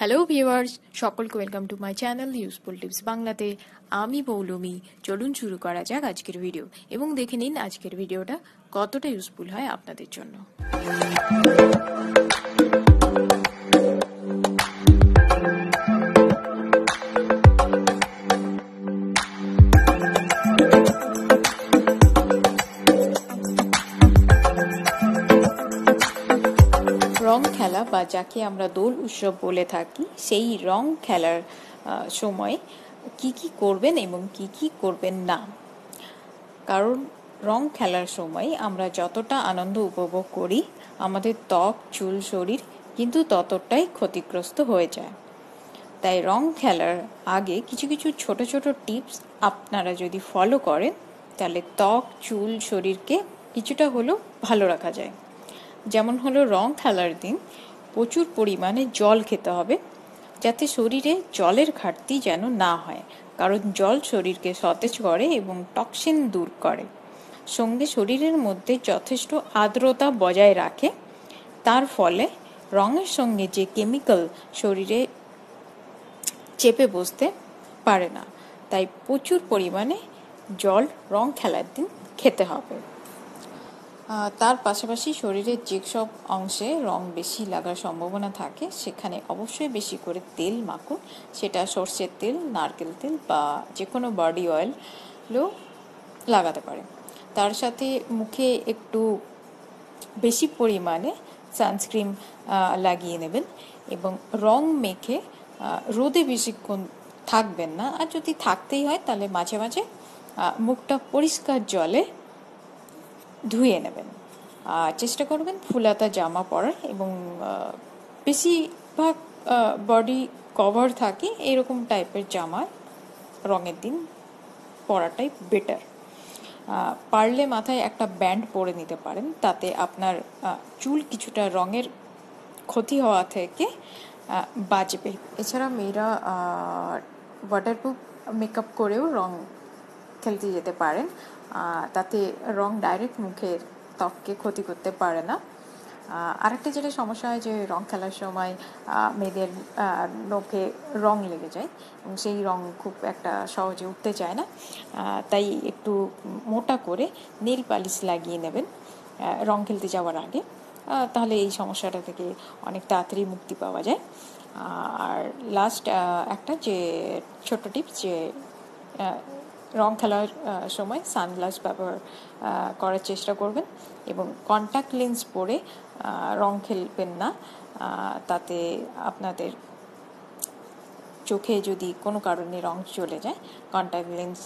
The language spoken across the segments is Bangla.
হ্যালো ভিউয়ার্স সকলকে welcome to my channel useful tips বাংলাতে আমি মৌলমি চলুন শুরু করা যাক আজকের ভিডিও এবং দেখে নিন আজকের ভিডিওটা কতটা ইউজফুল হয় আপনাদের জন্য রং খেলা বা যাকে আমরা দোল উৎসব বলে থাকি সেই রং খেলার সময় কি কি করবেন এবং কি কি করবেন না কারণ রং খেলার সময় আমরা যতটা আনন্দ উপভোগ করি আমাদের ত্বক চুল শরীর কিন্তু ততটাই ক্ষতিগ্রস্ত হয়ে যায় তাই রং খেলার আগে কিছু কিছু ছোট ছোট টিপস আপনারা যদি ফলো করেন তাহলে ত্বক চুল শরীরকে কিছুটা হলেও ভালো রাখা যায় যেমন হলো রং খেলার দিন প্রচুর পরিমাণে জল খেতে হবে যাতে শরীরে জলের ঘাটতি যেন না হয় কারণ জল শরীরকে সতেজ করে এবং টক্সিন দূর করে সঙ্গে শরীরের মধ্যে যথেষ্ট আর্দ্রতা বজায় রাখে তার ফলে রঙের সঙ্গে যে কেমিক্যাল শরীরে চেপে বসতে পারে না তাই প্রচুর পরিমাণে জল রং খেলার দিন খেতে হবে তার পাশাপাশি শরীরের যেসব অংশে রং বেশি লাগার সম্ভাবনা থাকে সেখানে অবশ্যই বেশি করে তেল মাখুন সেটা সর্ষের তেল নারকেল তেল বা যে কোনো বডি অয়েলও লাগাতে পারে তার সাথে মুখে একটু বেশি পরিমাণে সানস্ক্রিন লাগিয়ে নেবেন এবং রং মেখে রোদে বেশিক্ষণ থাকবেন না আর যদি থাকতেই হয় তাহলে মাঝে মাঝে মুখটা পরিষ্কার জলে ধুয়ে নেবেন আর চেষ্টা করবেন ফুলাতা জামা পরার এবং বেশিরভাগ বডি কভার থাকে এরকম টাইপের জামা রঙের দিন পরাটাই বেটার পারলে মাথায় একটা ব্যান্ড পরে নিতে পারেন তাতে আপনার চুল কিছুটা রঙের ক্ষতি হওয়া থেকে বাঁচবে এছাড়া মেয়েরা ওয়াটারপ্রুফ মেকআপ করেও রং খেলতে যেতে পারেন তাতে রং ডাইরেক্ট মুখের ত্বককে ক্ষতি করতে পারে না আরেকটা যেটা সমস্যা হয় যে রং খেলার সময় মেয়েদের নখে রং লেগে যায় এবং সেই রং খুব একটা সহজে উঠতে চায় না তাই একটু মোটা করে নীল পালিশ লাগিয়ে নেবেন রং খেলতে যাওয়ার আগে তাহলে এই সমস্যাটা থেকে অনেক তাড়াতাড়ি মুক্তি পাওয়া যায় আর লাস্ট একটা যে ছোট টিপস যে রং খেলার সময় সানগ্লাস ব্যবহার করার চেষ্টা করবেন এবং কন্ট্যাক্ট লেন্স পরে রং খেলবেন না তাতে আপনাদের চোখে যদি কোনো কারণে রং চলে যায় কন্ট্যাক্ট লেন্স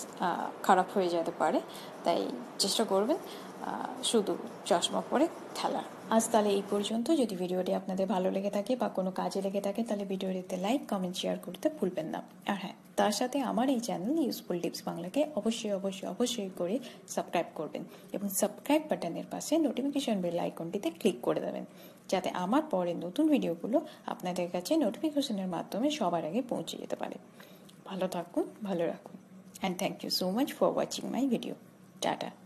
খারাপ হয়ে যেতে পারে তাই চেষ্টা করবেন শুধু চশমা পরে খেলার আজ তাহলে এই পর্যন্ত যদি ভিডিওটি আপনাদের ভালো লেগে থাকে বা কোনো কাজে লেগে থাকে তাহলে ভিডিওটিতে লাইক কমেন্ট শেয়ার করতে ভুলবেন না আর হ্যাঁ তার সাথে আমার এই চ্যানেল ইউজফুল টিপস বাংলাকে অবশ্যই অবশ্যই অবশ্যই করে সাবস্ক্রাইব করবেন এবং সাবস্ক্রাইব বাটনের পাশে নোটিফিকেশন বেল আইকনটিতে ক্লিক করে দেবেন যাতে আমার পরের নতুন ভিডিওগুলো আপনাদের কাছে নোটিফিকেশনের মাধ্যমে সবার আগে পৌঁছে যেতে পারে ভালো থাকুন ভালো রাখুন and thank you so much for watching my video tata